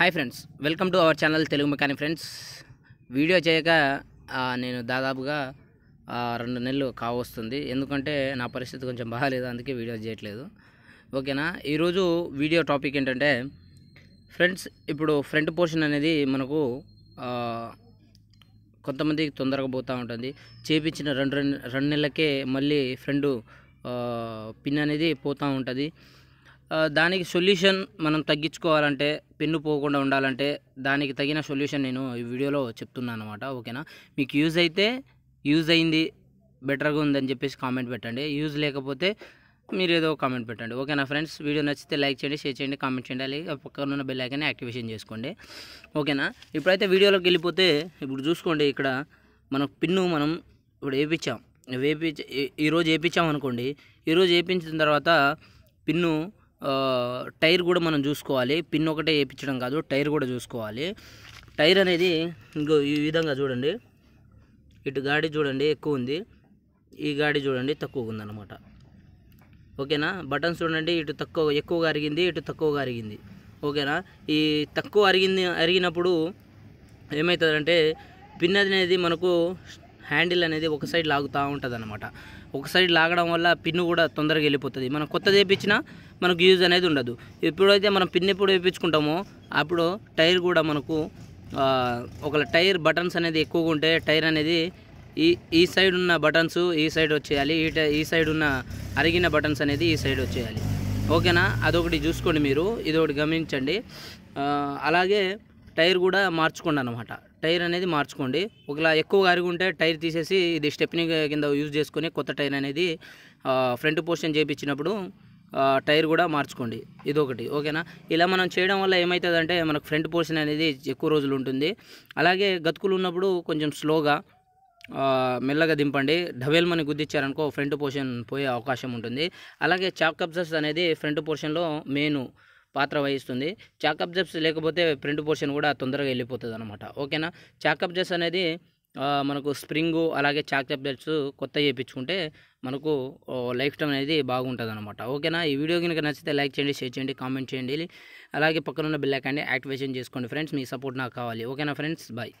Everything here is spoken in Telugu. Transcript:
hi friends welcome to our channel Telugu mechanic friends video చేయక నేను దాదాపుగా రెండు నెలలు కావస్తుంది ఎందుకంటే నా పరిస్థితి కొంచెం బాగాలేదు అందుకే వీడియో చేయట్లేదు ఓకేనా ఈరోజు వీడియో టాపిక్ ఏంటంటే ఫ్రెండ్స్ ఇప్పుడు ఫ్రంట్ పోర్షన్ అనేది మనకు కొంతమందికి తొందరగా పోతూ ఉంటుంది చేపించిన రెండు రెండు నెలలకే మళ్ళీ ఫ్రంట్ పిన్ అనేది పోతూ ఉంటుంది దానికి సొల్యూషన్ మనం తగ్గించుకోవాలంటే పెన్ను పోకుండా ఉండాలంటే దానికి తగిన సొల్యూషన్ నేను ఈ వీడియోలో చెప్తున్నాను అనమాట ఓకేనా మీకు యూజ్ అయితే యూజ్ అయింది బెటర్గా ఉందని చెప్పేసి కామెంట్ పెట్టండి యూజ్ లేకపోతే మీరు ఏదో కామెంట్ పెట్టండి ఓకేనా ఫ్రెండ్స్ వీడియో నచ్చితే లైక్ చేయండి షేర్ చేయండి కామెంట్ చేయండి అలాగే పక్కన ఉన్న బెల్ ఐకన్ యాక్టివేషన్ చేసుకోండి ఓకేనా ఇప్పుడైతే వీడియోలోకి వెళ్ళిపోతే ఇప్పుడు చూసుకోండి ఇక్కడ మన పిన్ను మనం ఇప్పుడు వేపించాం వేపించ ఈరోజు వేపించాం అనుకోండి ఈరోజు వేపించిన తర్వాత పిన్ను టైర్ కూడా మనం చూసుకోవాలి పిన్ ఒకటే వేయించడం కాదు టైర్ కూడా చూసుకోవాలి టైర్ అనేది ఇంకో ఈ విధంగా చూడండి ఇటు గాడి చూడండి ఎక్కువ ఉంది ఈ గాడి చూడండి ఉంది ఉందన్నమాట ఓకేనా బటన్స్ చూడండి ఇటు తక్కువ ఎక్కువగా అరిగింది ఇటు తక్కువగా అరిగింది ఓకేనా ఈ తక్కువ అరిగింది అరిగినప్పుడు ఏమవుతుందంటే పిన్ అనేది మనకు హ్యాండిల్ అనేది ఒక సైడ్ లాగుతూ ఉంటుంది అనమాట ఒక సైడ్ లాగడం వల్ల పిన్ను కూడా తొందరగా వెళ్ళిపోతుంది మనం కొత్తది వేయించినా మనకు యూజ్ అనేది ఉండదు ఎప్పుడైతే మనం పిన్ ఎప్పుడు వేయించుకుంటామో అప్పుడు టైర్ కూడా మనకు ఒక టైర్ బటన్స్ అనేది ఎక్కువగా ఉంటే టైర్ అనేది ఈ ఈ సైడ్ ఉన్న బటన్స్ ఈ సైడ్ వచ్చేయాలి ఈ ఈ సైడ్ ఉన్న అరిగిన బటన్స్ అనేది ఈ సైడ్ వచ్చేయాలి ఓకేనా అదొకటి చూసుకోండి మీరు ఇదొకటి గమనించండి అలాగే టైర్ కూడా మార్చుకోండి అనమాట టైర్ అనేది మార్చుకోండి ఒకలా ఎక్కువ ఉంటే టైర్ తీసేసి ఇది స్టెప్ని కింద యూజ్ చేసుకొని కొత్త టైర్ అనేది ఫ్రంట్ పోర్షన్ చేయించినప్పుడు టైర్ కూడా మార్చుకోండి ఇది ఒకటి ఓకేనా ఇలా మనం చేయడం వల్ల ఏమవుతుందంటే మనకు ఫ్రంట్ పోర్షన్ అనేది ఎక్కువ రోజులు ఉంటుంది అలాగే గతుకులు ఉన్నప్పుడు కొంచెం స్లోగా మెల్లగా దింపండి డబెల్మని గుద్దిచ్చారనుకో ఫ్రంట్ పోర్షన్ పోయే అవకాశం ఉంటుంది అలాగే చాక్ కబ్జర్స్ అనేది ఫ్రంట్ పోర్షన్లో మెయిన్ పాత్ర వహిస్తుంది చాకప్ జబ్స్ లేకపోతే ప్రింట్ పోర్షన్ కూడా తొందరగా వెళ్ళిపోతుంది అనమాట ఓకేనా చాకప్ జబ్స్ అనేది మనకు స్ప్రింగు అలాగే చాకప్ జబ్స్ కొత్త చేయించుకుంటే మనకు లైఫ్ టైం అనేది బాగుంటుంది అనమాట ఓకేనా ఈ వీడియో కనుక నచ్చితే లైక్ చేయండి షేర్ చేయండి కామెంట్ చేయండి అలాగే పక్కనున్న బిల్ యాక్టివేషన్ చేసుకోండి ఫ్రెండ్స్ మీ సపోర్ట్ నాకు కావాలి ఓకేనా ఫ్రెండ్స్ బాయ్